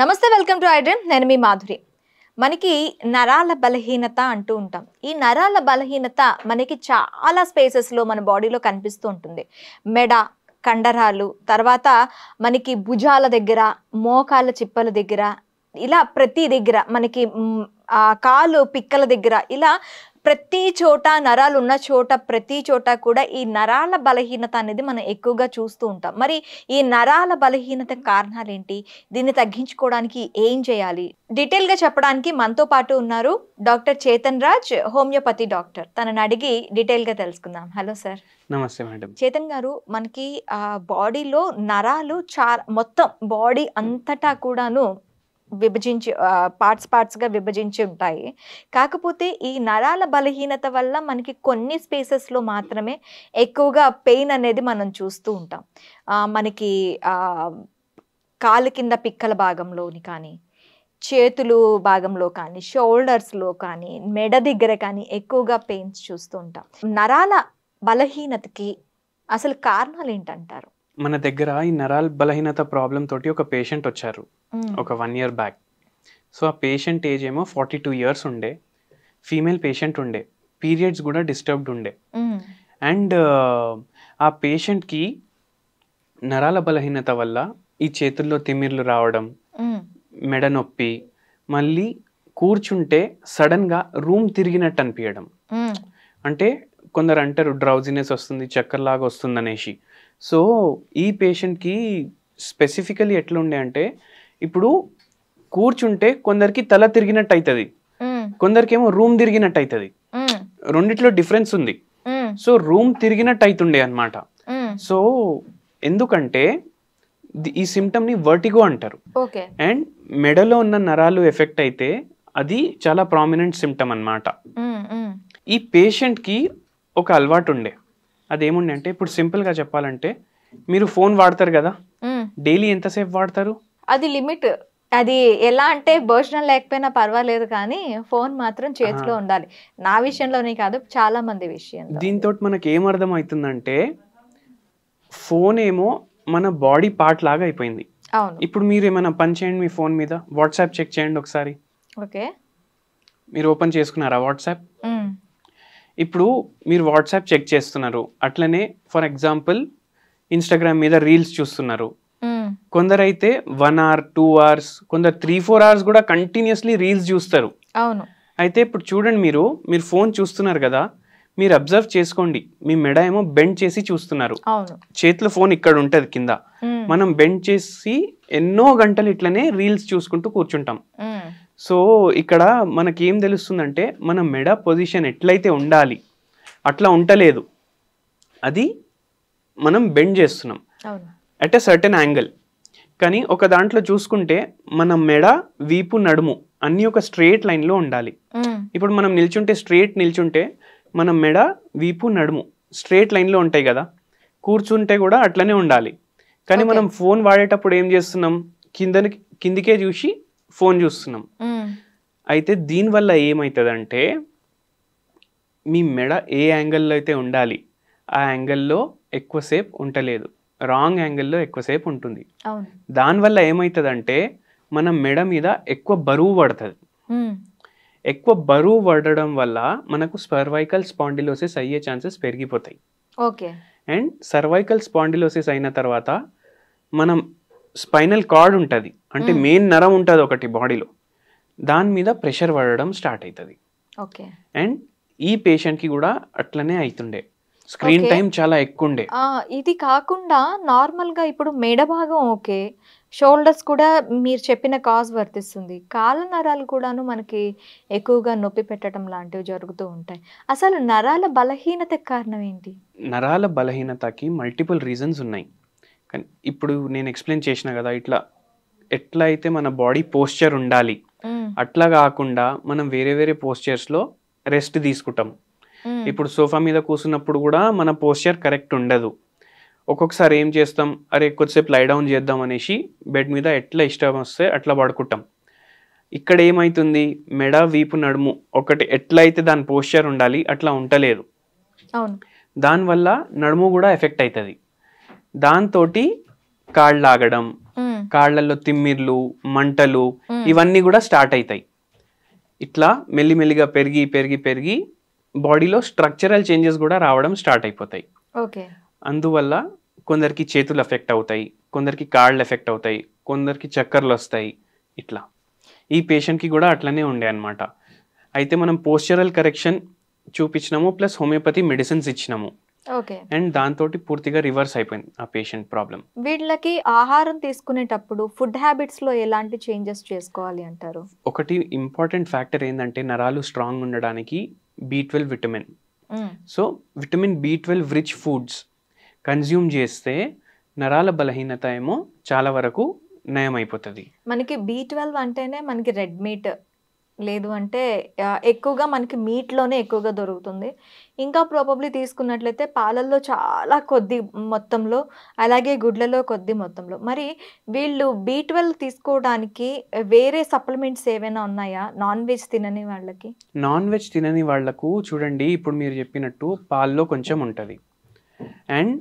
నమస్తే welcome to iDream నేను మీ మాధురి మనకి నరాల బలహీనత అంటూ ఉంటాం ఈ నరాల బలహీనత మనకి చాలా స్పేసెస్లో మన బాడీలో కనిపిస్తూ ఉంటుంది మెడ కండరాలు తర్వాత మనకి భుజాల దగ్గర మోకాళ్ళ చిప్పల దగ్గర ఇలా ప్రతి దగ్గర మనకి కాలు పిక్కల దగ్గర ఇలా ప్రతి చోట నరాలు ఉన్న చోట ప్రతి చోట కూడా ఈ నరాల బలహీనత అనేది మనం ఎక్కువగా చూస్తూ ఉంటాం మరి ఈ నరాల బలహీనత కారణాలు ఏంటి దీన్ని తగ్గించుకోవడానికి ఏం చేయాలి గా చెప్పడానికి మనతో పాటు ఉన్నారు doctor Chetan Raj homeopathy doctor తనని అడిగి డీటెయిల్గా తెలుసుకుందాం hello sir namaste madam Chetan గారు మనకి బాడీలో నరాలు చాలా మొత్తం బాడీ అంతటా కూడాను విభజించి పార్ట్స్ పార్ట్స్గా విభజించి ఉంటాయి కాకపోతే ఈ నరాల బలహీనత వల్ల మనకి కొన్ని స్పేసెస్లో మాత్రమే ఎక్కువగా పెయిన్ అనేది మనం చూస్తూ ఉంటాం మనకి కాలు కింద పిక్కల భాగంలోని కానీ చేతులు భాగంలో కానీ షోల్డర్స్లో కానీ మెడ దగ్గర కానీ ఎక్కువగా పెయిన్స్ చూస్తూ ఉంటాం నరాల బలహీనతకి అసలు కారణాలు ఏంటంటారు మన దగ్గర ఈ నరాల బలహీనత ప్రాబ్లం తోటి ఒక పేషెంట్ వచ్చారు ఒక వన్ ఇయర్ బ్యాక్ సో ఆ పేషెంట్ ఏజ్ ఏమో ఫార్టీ టూ ఇయర్స్ ఉండే ఫీమేల్ పేషెంట్ ఉండే పీరియడ్స్ కూడా డిస్టర్బ్డ్ ఉండే అండ్ uh, ఆ పేషెంట్కి నరాల బలహీనత వల్ల ఈ చేతుల్లో తిమ్మిర్లు రావడం మెడ నొప్పి మళ్ళీ కూర్చుంటే సడన్గా రూమ్ తిరిగినట్టు అనిపించడం అంటే కొందరు అంటారు డ్రౌజినెస్ వస్తుంది చక్కర్లాగా వస్తుంది అనేసి సో ఈ పేషెంట్కి స్పెసిఫికలీ ఎట్లుండే అంటే ఇప్పుడు కూర్చుంటే కొందరికి తల తిరిగినట్టు అవుతుంది కొందరికేమో రూమ్ తిరిగినట్టు అవుతుంది రెండిట్లో డిఫరెన్స్ ఉంది సో రూమ్ తిరిగినట్టు అవుతుండే అనమాట సో ఎందుకంటే ఈ సిమ్టమ్ ని వర్టిగో అంటారు అండ్ మెడలో ఉన్న నరాలు ఎఫెక్ట్ అయితే అది చాలా ప్రామినెంట్ సిమ్టమ్ అనమాట ఈ పేషెంట్ కి ఒక అలవాటు ఉండే ఏముంది అంటే ఇప్పుడు సింపుల్ గా చెప్పాలంటే మీరు ఫోన్ వాడతారు కదా డైలీ ఎంతసేపు వాడతారు అది లిమిట్ అది ఎలా అంటే భోజనం లేకపోయినా పర్వాలేదు కానీ ఫోన్ మాత్రం చేతిలో ఉండాలి నా విషయంలోనే కాదు చాలా మంది విషయం దీంతో మనకి ఏమర్థం అవుతుందంటే ఫోన్ ఏమో మన బాడీ పార్ట్ లాగా అయిపోయింది ఇప్పుడు మీరు ఏమైనా పని చేయండి మీ ఫోన్ మీద వాట్సాప్ చెక్ చేయండి ఒకసారి ఓకే మీరు ఓపెన్ చేసుకున్నారా వాట్సాప్ ఇప్పుడు మీరు వాట్సాప్ చెక్ చేస్తున్నారు అట్లనే ఫర్ ఎగ్జాంపుల్ ఇన్స్టాగ్రామ్ మీద రీల్స్ చూస్తున్నారు కొందరైతే వన్ అవర్ టూ అవర్స్ కొందరు త్రీ ఫోర్ అవర్స్ కూడా కంటిన్యూస్లీ రీల్స్ చూస్తారు అవును అయితే ఇప్పుడు చూడండి మీరు మీరు ఫోన్ చూస్తున్నారు కదా మీరు అబ్జర్వ్ చేసుకోండి మీ మెడ ఏమో బెండ్ చేసి చూస్తున్నారు చేతిలో ఫోన్ ఇక్కడ ఉంటుంది కింద మనం బెండ్ చేసి ఎన్నో గంటలు ఇట్లనే రీల్స్ చూసుకుంటూ కూర్చుంటాం సో ఇక్కడ మనకేం తెలుస్తుందంటే మన మెడ పొజిషన్ ఎట్లయితే ఉండాలి అట్లా ఉండలేదు అది మనం బెండ్ చేస్తున్నాం అట్ ఎ సర్టెన్ యాంగిల్ కానీ ఒక దాంట్లో చూసుకుంటే మన మెడ వీపు నడుము అన్నీ ఒక స్ట్రేట్ లైన్లో ఉండాలి ఇప్పుడు మనం నిల్చుంటే స్ట్రేట్ నిల్చుంటే మన మెడ వీపు నడుము స్ట్రేట్ లైన్లో ఉంటాయి కదా కూర్చుంటే కూడా అట్లనే ఉండాలి కానీ మనం ఫోన్ వాడేటప్పుడు ఏం చేస్తున్నాం కిందకి కిందికే చూసి ఫోన్ చూస్తున్నాం అయితే దీనివల్ల ఏమవుతుందంటే మీ మెడ ఏ యాంగిల్లో అయితే ఉండాలి ఆ యాంగిల్లో ఎక్కువసేపు ఉండలేదు రాంగ్ యాంగిల్లో ఎక్కువసేపు ఉంటుంది దానివల్ల ఏమవుతుందంటే మన మెడ మీద ఎక్కువ బరువు పడుతుంది ఎక్కువ బరువు పడడం వల్ల మనకు సర్వైకల్ స్పాండిలోసిస్ అయ్యే ఛాన్సెస్ పెరిగిపోతాయి ఓకే అండ్ సర్వైకల్ స్పాండిలోసిస్ అయిన తర్వాత మనం స్పైనల్ కార్డ్ ఉంటుంది అంటే మెయిన్ నరం ఉంటుంది ఒకటి బాడీలో దాని మీద ప్రెషర్ పడడం స్టార్ట్ అవుతుంది ఓకే అండ్ ఈ పేషెంట్కి కూడా అట్లనే అవుతుండే స్క్రీన్ టైం చాలా ఎక్కువ ఉండే ఇది కాకుండా నార్మల్గా ఇప్పుడు మెడ భాగం ఓకే షోల్డర్స్ కూడా మీరు చెప్పిన కాజ్ వర్తిస్తుంది కాళ్ళ నరాలు కూడాను మనకి ఎక్కువగా నొప్పి పెట్టడం లాంటివి జరుగుతూ ఉంటాయి అసలు నరాల బలహీనత కారణం ఏంటి నరాల బలహీనతకి మల్టిపుల్ రీజన్స్ ఉన్నాయి కానీ ఇప్పుడు నేను ఎక్స్ప్లెయిన్ చేసిన కదా ఇట్లా ఎట్లా అయితే మన బాడీ పోస్చర్ ఉండాలి అట్లా కాకుండా మనం వేరే వేరే పోస్చర్స్లో రెస్ట్ తీసుకుంటాం ఇప్పుడు సోఫా మీద కూర్చున్నప్పుడు కూడా మన పోస్చర్ కరెక్ట్ ఉండదు ఒక్కొక్కసారి ఏం చేస్తాం అరే కొద్దిసేపు లైడౌన్ చేద్దాం అనేసి బెడ్ మీద ఎట్లా ఇష్టం వస్తే అట్లా పడుకుంటాం ఇక్కడ ఏమవుతుంది మెడ వీపు నడుము ఒకటి ఎట్లయితే దాని పోస్చర్ ఉండాలి అట్లా ఉండలేదు దానివల్ల నడుము కూడా ఎఫెక్ట్ అవుతుంది దాంతో కాళ్ళు కాళ్లలో తిమ్మిర్లు మంటలు ఇవన్నీ కూడా స్టార్ట్ అవుతాయి ఇట్లా మెల్లిమెల్లిగా పెరిగి పెరిగి పెరిగి బాడీలో స్ట్రక్చరల్ చేంజెస్ కూడా రావడం స్టార్ట్ అయిపోతాయి అందువల్ల కొందరికి చేతులు ఎఫెక్ట్ అవుతాయి కొందరికి కాళ్ళు ఎఫెక్ట్ అవుతాయి కొందరికి చక్కర్లు వస్తాయి ఇట్లా ఈ పేషెంట్కి కూడా అట్లనే ఉండే అనమాట అయితే మనం పోస్చరల్ కరెక్షన్ చూపించినాము ప్లస్ హోమియోపతి మెడిసిన్స్ ఇచ్చినాము అండ్ దాంతో పూర్తిగా రివర్స్ అయిపోయింది ఆ పేషెంట్ ప్రాబ్లం వీళ్ళకి ఆహారం తీసుకునేటప్పుడు ఫుడ్ హ్యాబిట్స్ లో ఎలాంటి చేంజెస్ చేసుకోవాలి అంటారు ఒకటి ఇంపార్టెంట్ ఫ్యాక్టర్ ఏంటంటే నరాలు స్ట్రాంగ్ ఉండడానికి B twelve vitamin so vitamin B twelve rich foods consume చేస్తే నరాల బలహీనత ఏమో చాలా వరకు నయం అయిపోతుంది మనకి బి ట్వెల్వ్ అంటేనే మనకి రెడ్ మీట్ లేదు అంటే ఎక్కువగా మనకి మీట్లోనే ఎక్కువగా దొరుకుతుంది ఇంకా ప్రాబబ్లీ తీసుకున్నట్లయితే పాలల్లో చాలా కొద్ది మొత్తంలో అలాగే గుడ్లలో కొద్ది మొత్తంలో మరి వీళ్ళు బీ తీసుకోవడానికి వేరే సప్లిమెంట్స్ ఏవైనా ఉన్నాయా నాన్ వెజ్ తినని వాళ్ళకి నాన్ వెజ్ తినని వాళ్లకు చూడండి ఇప్పుడు మీరు చెప్పినట్టు పాల్లో కొంచెం ఉంటుంది అండ్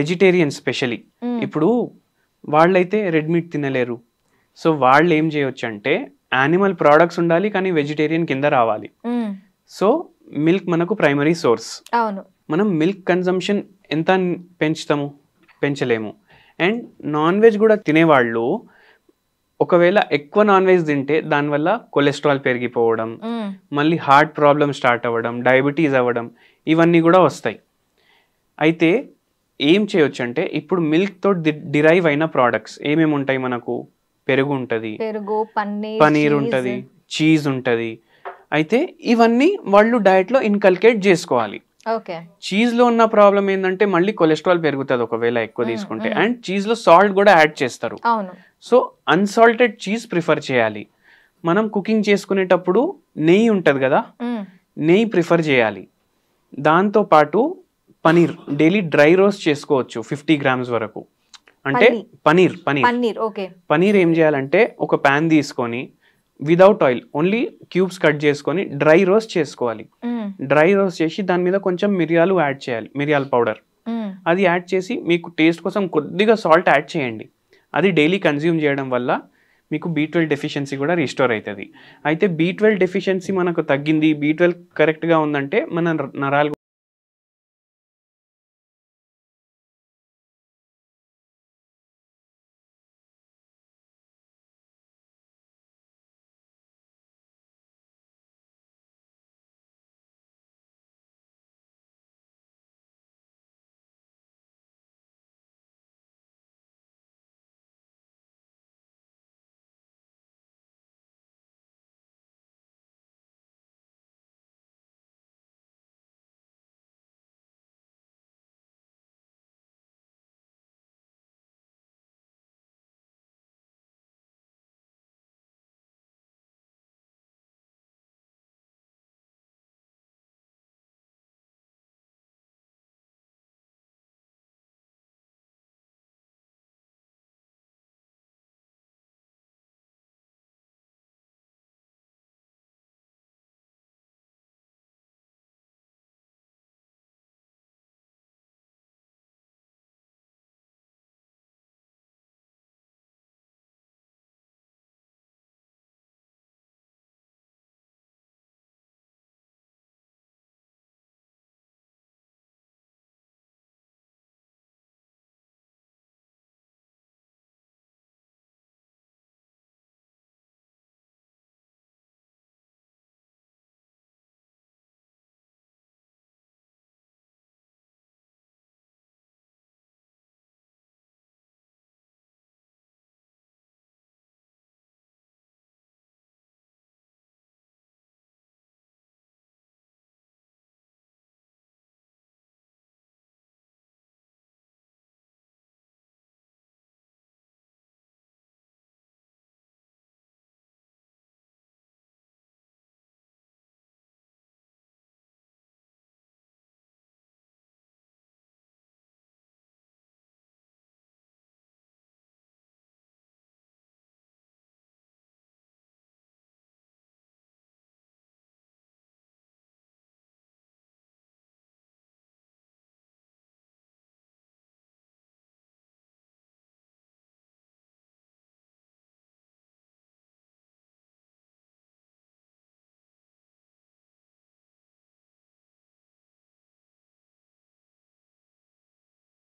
వెజిటేరియన్ స్పెషలీ ఇప్పుడు వాళ్ళైతే రెడ్ మీట్ తినలేరు సో వాళ్ళు ఏం చేయొచ్చు అంటే యానిమల్ ప్రోడక్ట్స్ ఉండాలి కానీ వెజిటేరియన్ కింద రావాలి సో మిల్క్ మనకు ప్రైమరీ సోర్స్ అవును మనం మిల్క్ కన్సంప్షన్ ఎంత పెంచుతాము పెంచలేము అండ్ నాన్ వెజ్ కూడా తినేవాళ్ళు ఒకవేళ ఎక్కువ నాన్ వెజ్ తింటే దానివల్ల కొలెస్ట్రాల్ పెరిగిపోవడం మళ్ళీ హార్ట్ ప్రాబ్లమ్ స్టార్ట్ అవ్వడం డయాబెటీస్ అవ్వడం ఇవన్నీ కూడా వస్తాయి అయితే ఏం చేయొచ్చు అంటే ఇప్పుడు మిల్క్తో డిరైవ్ అయిన ప్రోడక్ట్స్ ఏమేమి ఉంటాయి మనకు పెరుగు ఉంటుంది పెరుగు పన్నీర్ పన్నీర్ ఉంటుంది చీజ్ ఉంటుంది అయితే ఇవన్నీ వాళ్ళు డైట్లో ఇన్కల్కేట్ చేసుకోవాలి చీజ్ లో ఉన్న ప్రాబ్లం ఏంటంటే మళ్ళీ కొలెస్ట్రాల్ పెరుగుతుంది ఒకవేళ ఎక్కువ తీసుకుంటే అండ్ చీజ్ లో సాల్ట్ కూడా యాడ్ చేస్తారు సో అన్సాల్టెడ్ చీజ్ ప్రిఫర్ చేయాలి మనం కుకింగ్ చేసుకునేటప్పుడు నెయ్యి ఉంటుంది కదా నెయ్యి ప్రిఫర్ చేయాలి దాంతో పాటు పనీర్ డైలీ డ్రై రోస్ట్ చేసుకోవచ్చు ఫిఫ్టీ గ్రామ్స్ వరకు అంటే పనీర్ పనీర్ పన్నీర్ ఓకే పనీర్ ఏం చేయాలంటే ఒక ప్యాన్ తీసుకొని without oil only cubes cut చేసుకొని డ్రై రోస్ట్ చేసుకోవాలి డ్రై రోస్ట్ చేసి దాని మీద కొంచెం మిరియాలు యాడ్ చేయాలి మిరియాల పౌడర్ అది యాడ్ చేసి మీకు టేస్ట్ కోసం కొద్దిగా సాల్ట్ యాడ్ చేయండి అది డైలీ కన్జ్యూమ్ చేయడం వల్ల మీకు బీ ట్వెల్వ్ డెఫిషియన్సీ కూడా రీస్టోర్ అవుతుంది అయితే బీ ట్వెల్వ్ డెఫిషియన్సీ మనకు తగ్గింది బీ ట్వెల్వ్ కరెక్ట్గా ఉందంటే మన నరాలు